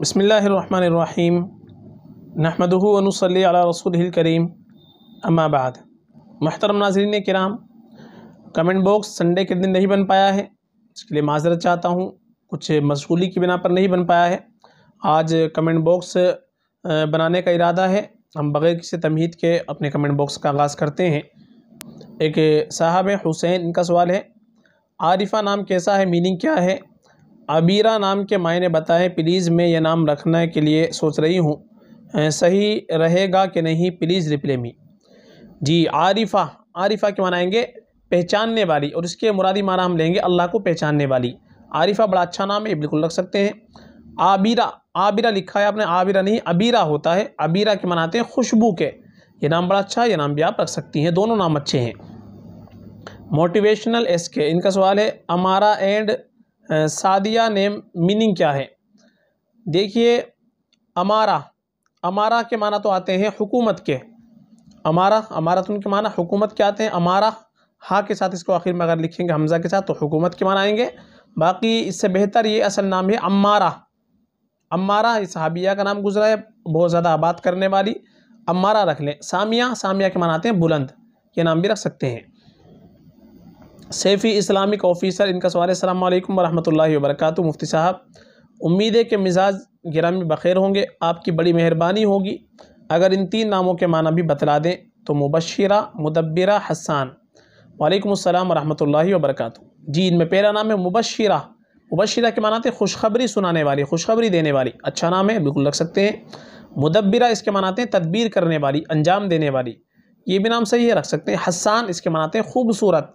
बसमीम नहमदनसली रसूल करीम अम्माबाद महतरम के कराम कमेंट बॉक्स संडे के दिन नहीं बन पाया है इसके लिए माजरत चाहता हूँ कुछ मशगूली की बिना पर नहीं बन पाया है आज कमेंट बॉक्स बनाने का इरादा है हम बग़ैर किसी तमहीद के अपने कमेंट बॉक्स का आगाज़ करते हैं एक साहब हुसैन इनका सवाल है आरिफा नाम कैसा है मीनिंग क्या है अबीरा नाम के मायने बताएं प्लीज़ मैं ये नाम रखने के लिए सोच रही हूँ सही रहेगा कि नहीं please reply me ji Arifa Arifa के मनाएंगे पहचानने वाली और इसके मुरादी माना हम लेंगे अल्लाह को पहचानने वाली आरिफा बड़ा अच्छा नाम है बिल्कुल रख सकते हैं आबिरा आबीरा लिखा है आपने आबीरा नहीं अबीरा होता है अबीरा के मनाते हैं खुशबू के ये नाम बड़ा अच्छा है ये नाम भी आप रख सकती हैं दोनों नाम अच्छे हैं मोटिवेशनल एस के इनका सवाल है अमारा एंड सादिया नेम मीनिंग क्या है देखिए अमारा अमारा के माना तो आते हैं हुकूमत के अमारा अमारा तो उनके माना हुकूमत के आते हैं अमारा हा के साथ इसको आखिर में अगर लिखेंगे हमजा के साथ तो हुकूमत के माना आएंगे बाकी इससे बेहतर ये असल नाम है अमारा अमारा इस हाबिया का नाम गुजरा है बहुत ज़्यादा आबाद करने वाली अमारा रख लें सामिया सामिया के माना आते हैं बुलंद ये नाम भी रख सकते हैं सैफ़ी इस्लामिक ऑफिसर इनका सवाल अल्लाम वरहमल वर्क मुफ्ती साहब उम्मीद है कि मिजाज गिरामी बखैर होंगे आपकी बड़ी मेहरबानी होगी अगर इन तीन नामों के माना भी बतला दें तो मुबशरा मुदबरा हसान वालेकुम अस्सलाम वरहमतुल्लाहि जी इनमें पहला नाम है मुबशरा मुबशरा के मानाते खुशखबरी सुनाने वाली खुशखबरी देने वाली अच्छा नाम है बिल्कुल रख सकते हैं मुदब्बरा इसके मनाते हैं तदबीर करने वाली अंजाम देने वाली ये भी नाम सही है रख सकते हैं हसान इसके मनाते हैं खूबसूरत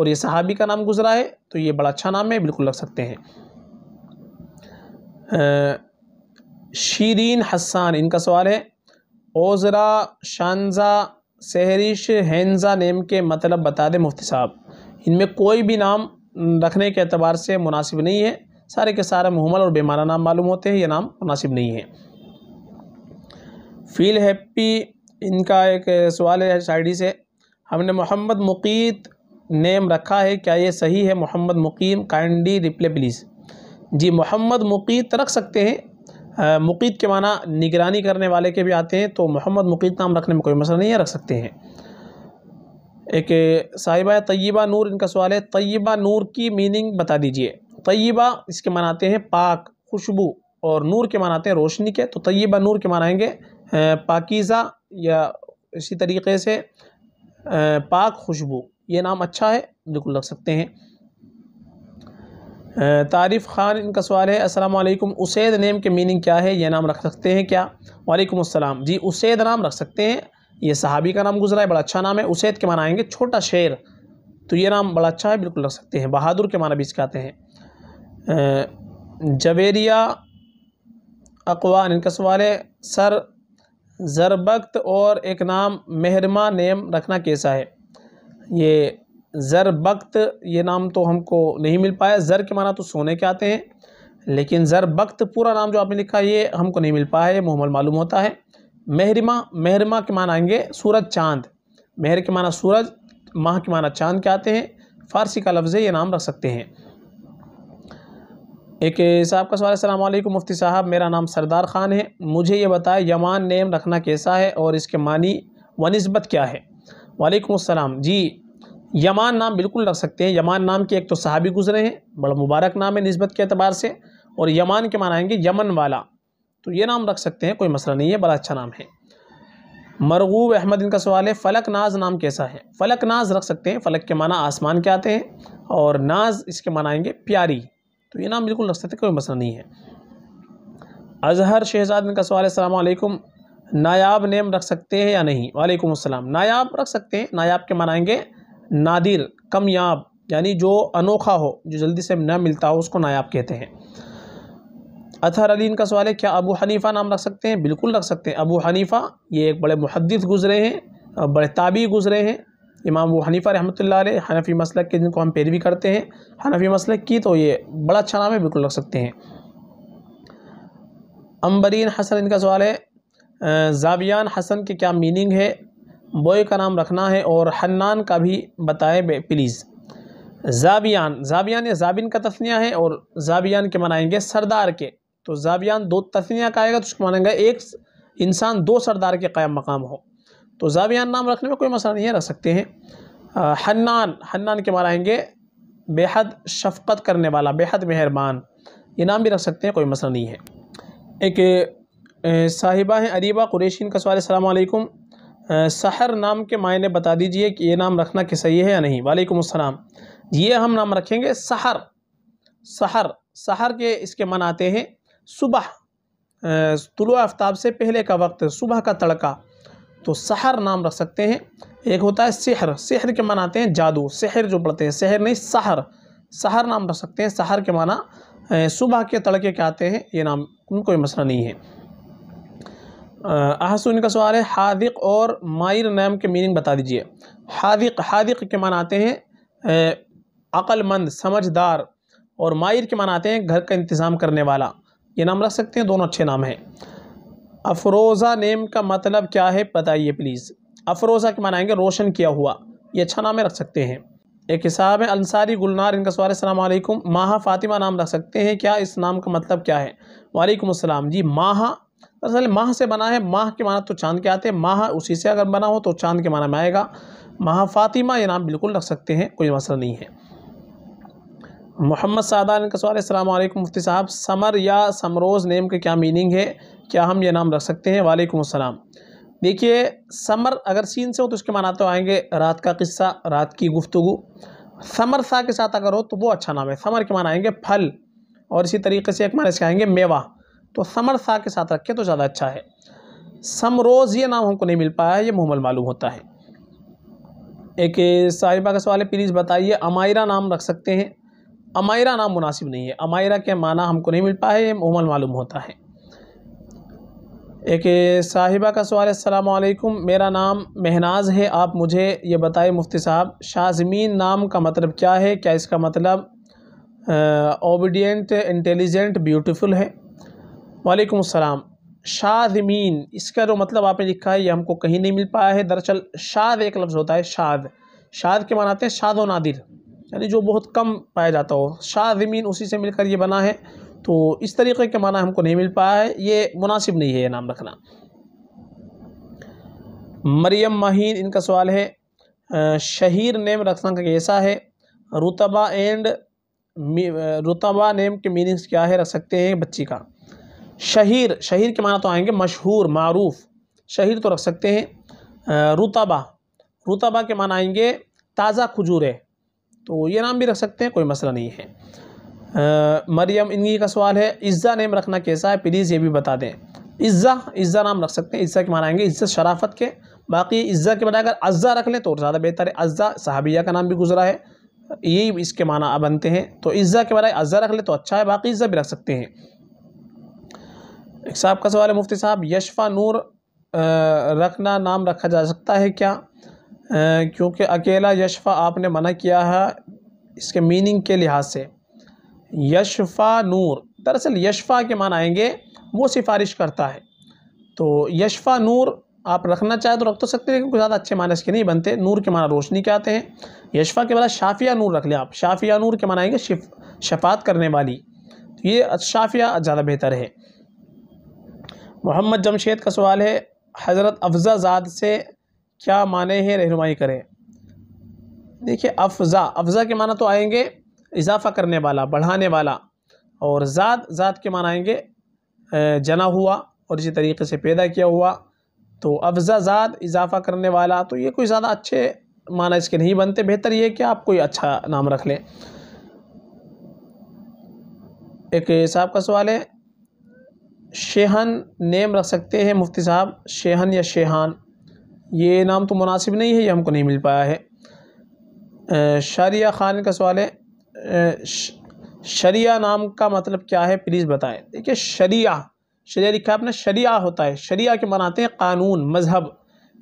और ये सहाबी का नाम गुजरा है तो ये बड़ा अच्छा नाम है बिल्कुल लग सकते हैं शीरीन हसान इनका सवाल है ओजरा शानजा सहरिश हैंजा नेम के मतलब बता दें मुफ्ती साहब इनमें कोई भी नाम रखने के अतबार से मुनासिब नहीं है सारे के सारे महमल और बेमाना नाम मालूम होते हैं यह नाम मुनासिब नहीं है फील हैप्पी इनका एक सवाल है साइडी से हमने मोहम्मद मुकीत नेम रखा है क्या ये सही है Mohammad Muqeem kindly reply please ji Mohammad Muqeet रख सकते हैं मुकीत के माना निगरानी करने वाले के भी आते हैं तो मोहम्मद मुकीत नाम रखने में कोई मसला नहीं है रख सकते हैं एक साहिबा तय्यबा नूर इनका सवाल है तय्यबा नूर की मीनिंग बता दीजिए तय्यबा इसके मनाते हैं पाक खुशबू और नूर के मनाते हैं रोशनी के तो तय्यबा नूर के मनाएँगे पाकिज़ा या इसी तरीके से पाक खुशबू ये नाम अच्छा है बिल्कुल रख सकते हैं तारिफ खान इनका सवाल है अस्सलाम वालेकुम उसैद नेम के मीनिंग क्या है ये नाम रख सकते हैं क्या वालेकुम अस्सलाम जी उसैद नाम रख सकते हैं ये सहाबी का नाम गुजरा है बड़ा अच्छा नाम है उसैद के माना आएंगे छोटा शेर तो ये नाम बड़ा अच्छा है बिल्कुल रख सकते हैं बहादुर के माना भी इसके आते हैं जवेरिया अकवान इनका सवाल है सर ज़रबक्त और एक नाम मेहरमा नेम रखना कैसा है ये ज़र वक्त ये नाम तो हमको नहीं मिल पाया ज़र के माना तो सोने के आते हैं लेकिन ज़र वक्त पूरा नाम जो आपने लिखा ये हमको नहीं मिल पाया ये मोहम्मद मालूम होता है महरिमा महरमा के मान आएंगे सूरज चांद महर के माना सूरज माह के माना चांद के आते हैं फारसी का लफ्ज़ ये नाम रख सकते हैं एक साहब का सवाल अल्लाम मुफ्ती साहब मेरा नाम सरदार ख़ान है मुझे ये बताएं यमान नेम रखना कैसा है और इसके मानी व नस्बत क्या है वालेकुम अस्सलाम जी यमान नाम बिल्कुल रख सकते हैं यमान नाम के एक तो सहाबी गुजरे हैं बड़ा मुबारक नाम है नस्बत के अतबार से और यमान के माना आएंगे यमन वाला तो ये नाम रख सकते हैं कोई मसला नहीं है बड़ा अच्छा नाम है मरगूब अहमद इनका सवाल है फ़लक नाज नाम कैसा है फ़लक नाज रख सकते हैं फ़लक के माना आसमान के आते हैं और नाज इसके माना आएंगे प्यारी तो ये नाम बिल्कुल रख सकते हैं कोई मसला नहीं है अजहर शहजाद इनका सवाल है सलामकुम नायाब नेम रख सकते हैं या नहीं वालेकुम अस्सलाम नायाब रख सकते हैं नायाब के मनाएंगे नादिर कमयाब यानी जो अनोखा हो जो जल्दी से न मिलता हो उसको नायाब कहते हैं अतहर अली इनका सवाल है क्या अबू हनीफ़ा नाम रख सकते हैं बिल्कुल रख सकते हैं अबू हनीफ़ा ये एक बड़े मुहदस गुज़रे हैं बड़े ताबी गुज़रे हैं इमाम अबू हनीफ़ा रहमत ला हनफ़ी मसलक के जिनको हम पैरवी करते हैं हनफ़ी मसलक की तो ये बड़ा अच्छा नाम है बिल्कुल रख सकते हैं अम्बरीन हसन इनका सवाल है जाबियान हसन के क्या मीनिंग है बॉय का नाम रखना है और हन्नान का भी बताए प्लीज़ जाबियान जाबियान या जाबिन का तस्निया है और जाबियान के मनाएंगे सरदार के तो जाबियान दो तस्निया का आएगा तो उसको मानेंगे एक इंसान दो सरदार के क्या मकाम हो तो जाबियान नाम रखने में कोई मसला नहीं है रख सकते हैं हन्नान हन्नान के मनाएंगे बेहद शफकत करने वाला बेहद मेहरबान ये नाम भी रख सकते हैं कोई मसला नहीं है एक साहिबा हैं अरीबा कुरेशन का सवाल अलैक्म सहर नाम के मायने बता दीजिए कि ये नाम रखना कि सही है या नहीं वालेकुम अस्सलाम ये हम नाम रखेंगे सहर सहर सहर के इसके मन आते हैं सुबह तुलु आफ्ताब से पहले का वक्त सुबह का तड़का तो सहर नाम रख सकते हैं एक होता है सहर सहर के माना आते हैं जादू सहर जो पढ़ते हैं सहर नहीं सहर सहर नाम रख सकते हैं सहर के माना सुबह के तड़के के आते हैं ये नाम कोई मसला नहीं है आहसन का सवाल है हादिक और मायर नाम के मीनिंग बता दीजिए हादिक हादिक के मान आते हैं अक्लमंद समझदार और मायर के मान आते हैं घर का इंतज़ाम करने वाला ये नाम रख सकते हैं दोनों अच्छे नाम हैं अफरोज़ा नेम का मतलब क्या है बताइए प्लीज़ अफरोज़ा के मनाएँगे रोशन किया हुआ ये अच्छा नाम रख सकते हैं एक हिसाब है अंसारी गुलनार इनका सवाल सलामकुम माह फ़ातिमा नाम रख सकते हैं क्या इस नाम का मतलब क्या है वालेकुम असलम जी माह दरअसल माह से बना है माह के माना तो चांद के आते हैं माह उसी से अगर बना हो तो चांद के माना में आएगा माह फातिमा ये नाम बिल्कुल रख सकते हैं कोई मसला नहीं है मोहम्मद सादान का सवाल अलैक्म मुफ्ती साहब समर या समरोज़ नेम के क्या मीनिंग है क्या हम ये नाम रख सकते हैं वालेकुम असलम देखिए समर अगर सीन से हो तो उसके माना तो आएंगे रात का किस्सा रात की गुफ्तु समर सा के साथ अगर हो तो वो अच्छा नाम है समर के माना आएंगे फल और इसी तरीके से एक माना इसके आएंगे मेवा तो समर सा के साथ रखें तो ज़्यादा अच्छा है समरोज़ ये नाम हमको नहीं मिल पाया ये मुहमल मालूम होता है एक साहिबा का सवाल है प्लीज़ बताइए अमायरा नाम रख सकते हैं अमायरा नाम मुनासिब नहीं है अमायरा के माना हमको नहीं मिल पाया ये मुहमल मालूम होता है एक साहिबा का सवाल असलकुम मेरा नाम महनाज है आप मुझे ये बताएं मुफ्ती साहब शाजमीन नाम का मतलब क्या है क्या इसका मतलब ओबीडियंट इंटेलिजेंट ब्यूटीफुल है वालेकुम अस्सलाम शादमीन इसका जो मतलब आपने लिखा है ये हमको कहीं नहीं मिल पाया है दरअसल शाद एक लफ्ज़ होता है शाद शाद के मानाते हैं शाद व नादिर यानी जो बहुत कम पाया जाता हो शादमीन उसी से मिलकर ये बना है तो इस तरीके के माना हमको नहीं मिल पाया है ये मुनासिब नहीं है ये नाम रखना मरियम माहीन इनका सवाल है शहीर नेम रखना का कैसा है रुतबा एंड रुतबा नेम के मीनिंग्स क्या है रख सकते हैं बच्ची का शहीर शहीर के माना तो आएंगे मशहूर मरूफ़ शहीर तो रख सकते हैं रुतबा रुतबा के माना आएंगे ताज़ा खजूरें तो ये नाम भी रख सकते हैं कोई मसला नहीं है आ, मरियम इनकी का सवाल है इज़्ज़ा नेम रखना कैसा है प्लीज़ ये भी बता दें इज़्ज़ा इज़्ज़ा नाम रख सकते हैं इज़्ज़ा के माना आएंगे इज़्ज़त शराफत के बाकी इज़्ज़ा के बजाय अगर अज्जा रख लें तो ज़्यादा बेहतर है अज्जा सहाबिया का नाम भी गुजरा है यही इसके माना बनते हैं तो इज़्ज़ा के बजाय अज्जा रख लें तो अच्छा है बाकी इज़्ज़ा भी रख सकते हैं एक साहब का सवाल है मुफ्ती साहब यशफा नूर रखना नाम रखा जा सकता है क्या क्योंकि अकेला यशफा आपने मना किया है इसके मीनिंग के लिहाज से यशफा नूर दरअसल यशफा के मान आएंगे वो सिफारिश करता है तो यशफा नूर आप रखना चाहे तो रख तो सकते हैं लेकिन कुछ ज़्यादा अच्छे माने इसके नहीं बनते नूर के माना रोशनी के आते हैं यशफा के बारा शाफिया नूर रख लें आप शाफिया नूर के माना आएंगे शफात करने वाली तो ये शाफिया ज़्यादा बेहतर है मोहम्मद जमशेद का सवाल है हज़रत ज़ाद से क्या माने हैं रहनुमाई करें देखिए अफज़ा अफज़ा के माना तो आएंगे इजाफ़ा करने वाला बढ़ाने वाला और ज़ाद ज़ाद के माना आएंगे जना हुआ और इसी तरीके से पैदा किया हुआ तो अफज़ा ज़ाद इजाफ़ा करने वाला तो ये कोई ज़्यादा अच्छे माना इसके नहीं बनते बेहतर ये कि आप कोई अच्छा नाम रख लें एक साहब का सवाल है शेहन नेम रख सकते हैं मुफ्ती साहब शेहन या शेहान ये नाम तो मुनासिब नहीं है ये हमको नहीं मिल पाया है शरिया ख़ान का सवाल है शरिया नाम का मतलब क्या है प्लीज़ बताएं देखिए शरिया शरिया लिखा है अपना शरिया होता है शरिया के मनाते हैं कानून मज़हब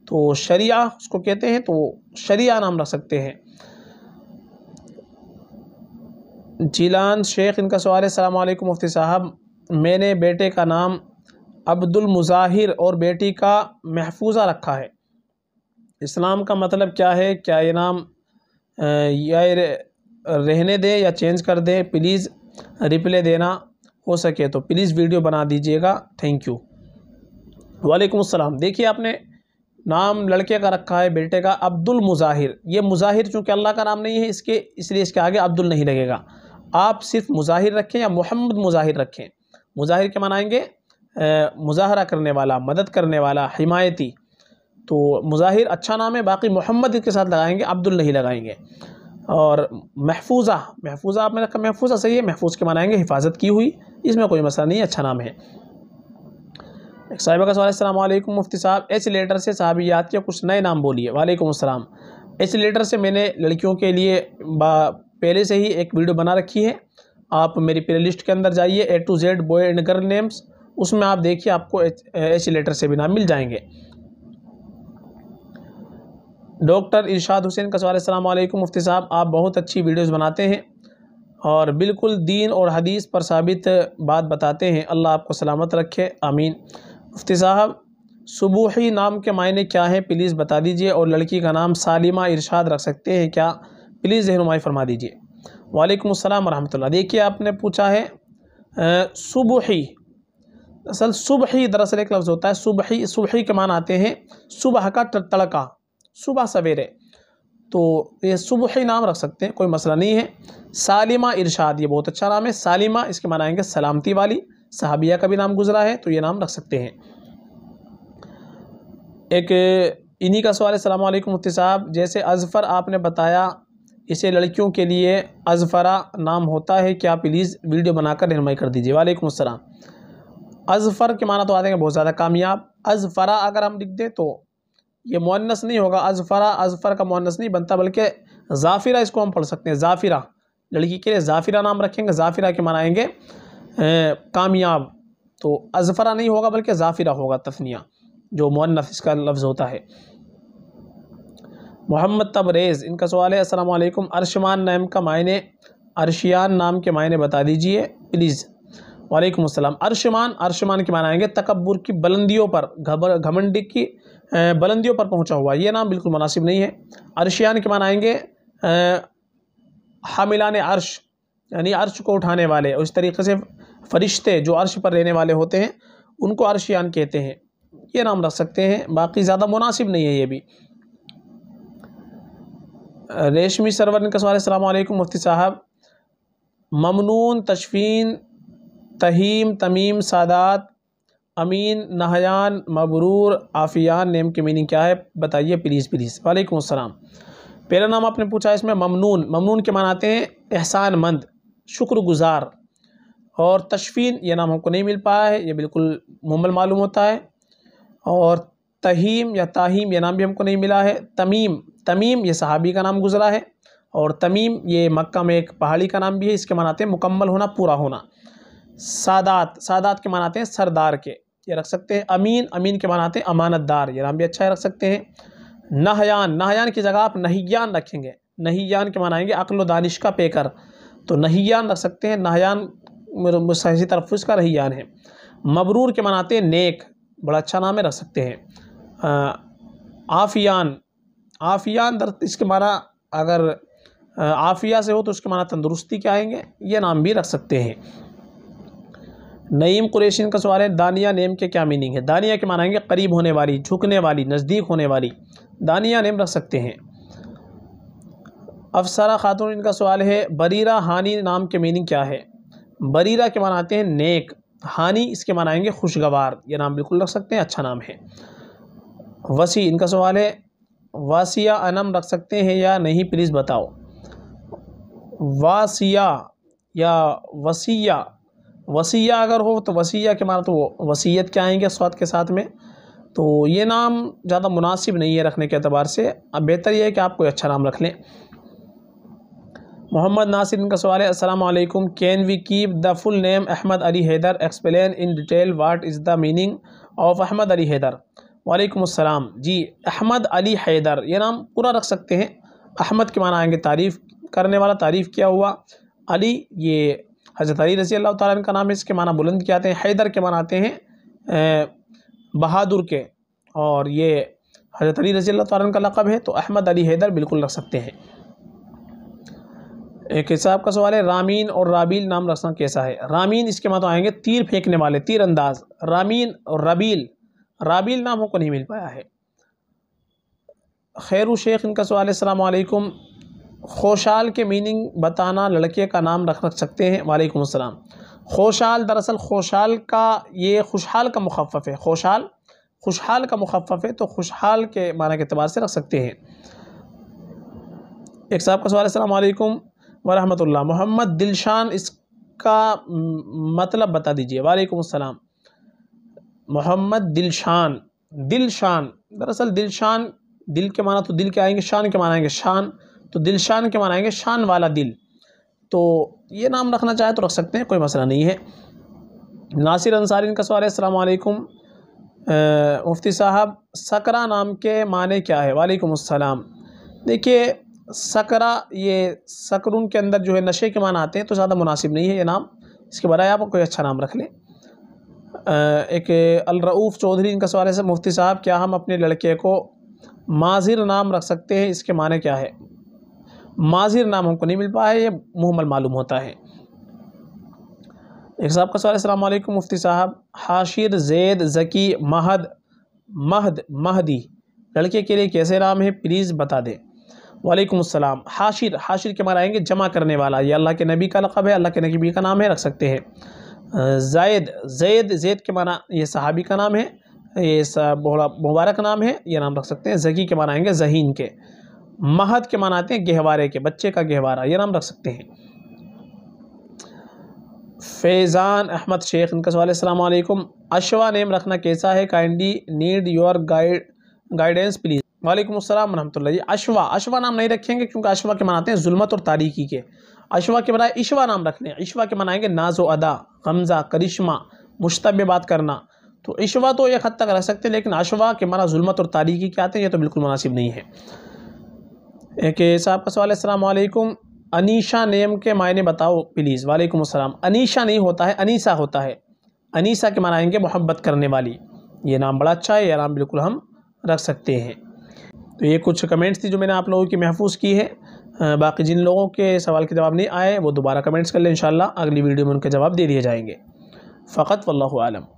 तो शरिया उसको कहते हैं तो शरिया नाम रख सकते हैं जीलान शेख इनका सवाल है सलामकुम मुफ्ती साहब मैंने बेटे का नाम अब्दुल मुजाहिर और बेटी का महफूजा रखा है इस्लाम का मतलब क्या है क्या ये नाम या रहने दें या चेंज कर दें प्लीज़ रिप्ले देना हो सके तो प्लीज़ वीडियो बना दीजिएगा थैंक यू वालेकुम अस्सलाम देखिए आपने नाम लड़के का रखा है बेटे का अब्दुल मुजाहिर ये मुजाहिर चूँकि अल्लाह का नाम नहीं है इसके इसलिए इसके आगे अब्दुल नहीं लगेगा आप सिर्फ मुजाहिर रखें या मोहम्मद मुजाहिर रखें मुजाहिर के मनाएंगे मुजाहरा करने वाला मदद करने वाला हिमायती तो मुजाहिर अच्छा नाम है बाकी मोहम्मद के साथ लगाएंगे अब्दुल नहीं लगाएंगे और महफूजा महफूजा आपने रखा महफूजा सही है महफूज के मनाएंगे हिफाजत की हुई इसमें कोई मसला नहीं अच्छा नाम है एक साहिबा का सवाल अल्लाम मुफ्ती साहब एच लेटर से साहबियात के कुछ नए नाम बोलिए वालेकुम अस्सलाम एच लेटर से मैंने लड़कियों के लिए पहले से ही एक वीडियो बना रखी है आप मेरी प्ले लिस्ट के अंदर जाइए A to Z boy and girl names उसमें आप देखिए आपको एच लेटर से भी नाम मिल जाएंगे डॉक्टर इरशाद हुसैन कसवाल असलम मुफ्ती साहब आप बहुत अच्छी वीडियोस बनाते हैं और बिल्कुल दीन और हदीस पर साबित बात बताते हैं अल्लाह आपको सलामत रखे आमीन मुफ्ती साहब सुबूही नाम के मायने क्या हैं प्लीज़ बता दीजिए और लड़की का नाम सालिमा इरशाद रख सकते हैं क्या प्लीज़ रहनुमाई फरमा दीजिए वालेकुम अस्सलाम वरहमतुल्लाह देखिए आपने पूछा है सुबही असल सुबही दरअसल एक लफ्ज़ होता है सुबही सुबही के मान आते हैं सुबह का तड़का सुबह सवेरे तो ये सुबही नाम रख सकते हैं कोई मसला नहीं है सालिमा इरशाद ये बहुत अच्छा नाम है सालिमा इसके मान आएंगे सलामती वाली सहाबिया का भी नाम गुजरा है तो ये नाम रख सकते हैं एक इन्हीं का सवाल है सलामकुम मुफ्ती साहब जैसे अजफ़र आपने बताया इसे लड़कियों के लिए अजफरा नाम होता है क्या प्लीज़ वीडियो बनाकर रहनमाई कर दीजिए वालेकुम असलम अजफ़र के माना तो आते हैं बहुत ज़्यादा कामयाब अजफ़रा अगर हम लिख दें तो ये मुनस नहीं होगा अजफ़रा अजफ़र का मुनस नहीं बनता बल्कि ज़ाफ़िरा इसको हम पढ़ सकते हैं ज़ाफ़िरा लड़की के लिए ज़ाफ़िरा नाम रखेंगे ज़ाफ़िरा के माना आएंगे कामयाब तो अजफ़रा नहीं होगा बल्कि ज़ाफ़िरा होगा तफनिया जो मोनस इसका लफ्ज़ होता है मोहम्मद तबरेज़ इनका सवाल है असलम अरशमान नाम का मायने अरशियान नाम के मायने बता दीजिए प्लीज़ वालेकुम अस्सलाम अरशमान अरशमान के माना आएंगे तकबर की बुलंदियों पर घबर घमंडी की बुलंदियों पर पहुंचा हुआ ये नाम बिल्कुल मुनासिब नहीं है अरशियान के माना आएंगे हामिलान अर्श यानी अर्श को उठाने वाले उस तरीके से फरिश्ते जो अर्श पर रहने वाले होते हैं उनको अरशियान कहते हैं ये नाम रख सकते हैं बाकी ज़्यादा मुनासिब नहीं है ये भी रेशमी सरवर का सवाल अलैक्म मुफ्ती साहब ममनून तशफीन तहीम तमीम सादात अमीन नहयान मबरूर आफियान नेम की मीनिंग क्या है बताइए प्लीज़ प्लीज़ वालेकुम अस्सलाम पहला नाम आपने पूछा इसमें ममनून ममनून के मनाते हैं एहसान मंद शुक्रगुजार और तशफीन यह नाम हमको नहीं मिल पाया है ये बिल्कुल मुमल मालूम होता है और तहीम या ताहीम यह नाम भी हमको नहीं मिला है तमीम तमीम ये सहाबी का नाम गुजरा है और तमीम ये मक्का में एक पहाड़ी का नाम भी है इसके मानाते हैं मुकम्मल होना पूरा होना सादात सादात के मानाते हैं सरदार के ये रख सकते हैं अमीन अमीन के मानाते हैं अमानतदार ये नाम भी अच्छा है रख सकते हैं नहयान नहयान की जगह आप नहयान रखेंगे नहयान के मानाएंगे अक्ल दानिश का पेकर तो नहयान रख सकते हैं नहयान सही तरफ का रहीयान है मबरूर के मानाते हैं नेक बड़ा अच्छा नाम है रख सकते हैं आफियान आफियान दर इसके माना अगर आफिया से हो तो उसके माना तंदुरुस्ती के आएंगे ये नाम भी रख सकते हैं नईम कुरेशन का सवाल है दानिया नेम के क्या मीनिंग है दानिया के माना आएंगे करीब होने वाली झुकने वाली नज़दीक होने वाली दानिया नेम रख सकते हैं अफसरा खातून इनका सवाल है बरीरा हानी नाम के मीनिंग क्या है बरीरा के माना आते हैं नेक हानी इसके माना आएंगे खुशगवार ये नाम बिल्कुल रख सकते हैं अच्छा नाम है वसी इनका सवाल है वासिया अनम रख सकते हैं या नहीं प्लीज़ बताओ वासिया या वसीया वसीया अगर हो तो वसीया के मान तो वो वसीयत के आएंगे स्वाद के साथ में तो ये नाम ज़्यादा मुनासिब नहीं है रखने के अतबार से अब बेहतर यह है कि आप कोई अच्छा नाम रख लें मोहम्मद नासिर इनका सवाल है Aslam can we keep the full name Ahmad Ali Haider explain in detail what is the meaning of Ahmad Ali Haider वालेकुम अस्सलाम जी अहमद अली हैदर ये नाम पूरा रख सकते हैं अहमद के माना आएंगे तारीफ़ करने वाला तारीफ़ किया हुआ अली ये हज़रत अली रजी अल्लाह तारा का नाम है इसके माना बुलंद के आते हैं हैदर के माना आते हैं बहादुर के और ये हज़रत अली रजी अल्लाह तारा का लक़ब है तो अहमद अली हैदर बिल्कुल रख सकते हैं एक हिसाब का सवाल है रामीन और राबील नाम रखना कैसा है रामीन इसके मतलब आएंगे तीर फेंकने वाले तीर अंदाज रामीन और रबील राबील नामों को नहीं मिल पाया है खैर शेख इनका सवाल अलकुम खोशाल के मीनिंग बताना लड़के का नाम रख रख सकते हैं वालेकुम अस्सलाम खोशाल दरअसल खोशाल का ये खुशहाल का मुखफ़ है खोशाल खुशहाल का मुखफ़ है तो खुशहाल के माना के अतबार से रख सकते हैं एक साहब का सवाल अलकुम वरहमल मोहम्मद दिलशान इसका मतलब बता दीजिए वालेकुम अस्सलाम मोहम्मद दिलशान दिलशान दरअसल दिलशान दिल के माना तो दिल के आएंगे शान के मानाएंगे शान तो दिलशान के मानाएंगे शान वाला दिल तो ये नाम रखना चाहे तो रख सकते हैं कोई मसला नहीं है नासिर अंसारी का सवाल है अलकुम मुफ्ती साहब सकरा नाम के माने क्या है वालेकुम अस्सलाम देखिए सकरा ये सकरून के अंदर जो है नशे के माना आते हैं तो ज़्यादा मुनासिब नहीं है ये नाम इसके बजाय आप कोई अच्छा नाम रख लें एक अलरऊफ़ चौधरी इनका सवाल है सर मुफ्ती साहब क्या हम अपने लड़के को माजिर नाम रख सकते हैं इसके माने क्या है माजिर नाम हमको नहीं मिल पाया ये मुहमल मालूम होता है एक साहब का सवाल असल मुफ्ती साहब हाशिर जैद ज़की महद महद महदी लड़के के लिए कैसे नाम है प्लीज़ बता दें वालेकुम अस्सलाम हाशिर हाशिर के मार आएंगे जमा करने वाला ये अल्लाह के नबी का लक़ब है अल्लाह के नबी का नाम है रख सकते हैं जायद जैद जैद के माना ये सहाबी का नाम है ये बड़ा मुबारक नाम है ये नाम रख सकते हैं जगी के माना आएंगे जहीन के महद के माना आते हैं गहवारे के बच्चे का गहवारा ये नाम रख सकते हैं फैज़ान अहमद शेख इनका सवाल अलैक्म अशवा नेम रखना कैसा है kindly need your guide guidance please वालेकुम अस्सलाम रहमतुल्लाह जी अशवा अशवा नाम नहीं रखेंगे क्योंकि अशवा के मानाते हैं जुल्मत और तारीकी के अशवा के बनाए इशवा नाम रख लें इशवा के मनाएंगे नाजो अदा गमज़ा करिश्मा मुश्तब बात करना तो इशवा तो एक हद तक रह सकते हैं लेकिन अशवा के माना जुलमत और तारीखी क्या आते हैं ये तो बिल्कुल मुनासिब नहीं है एक साहब का सवाल असलकुम अनीशा नेम के मायने बताओ प्लीज़ वालेकुम अस्सलाम अनीशा नहीं होता है अनीसा होता है अनीसा के मनाएंगे मोहब्बत करने वाली ये नाम बड़ा अच्छा है यह नाम बिल्कुल हम रख सकते हैं तो ये कुछ कमेंट्स थी जो मैंने आप लोगों की महफूज की है बाकी जिन लोगों के सवाल के जवाब नहीं आए वो दोबारा कमेंट्स कर लें इन अगली वीडियो में उनके जवाब दे दिए जाएंगे फ़कत वल्लम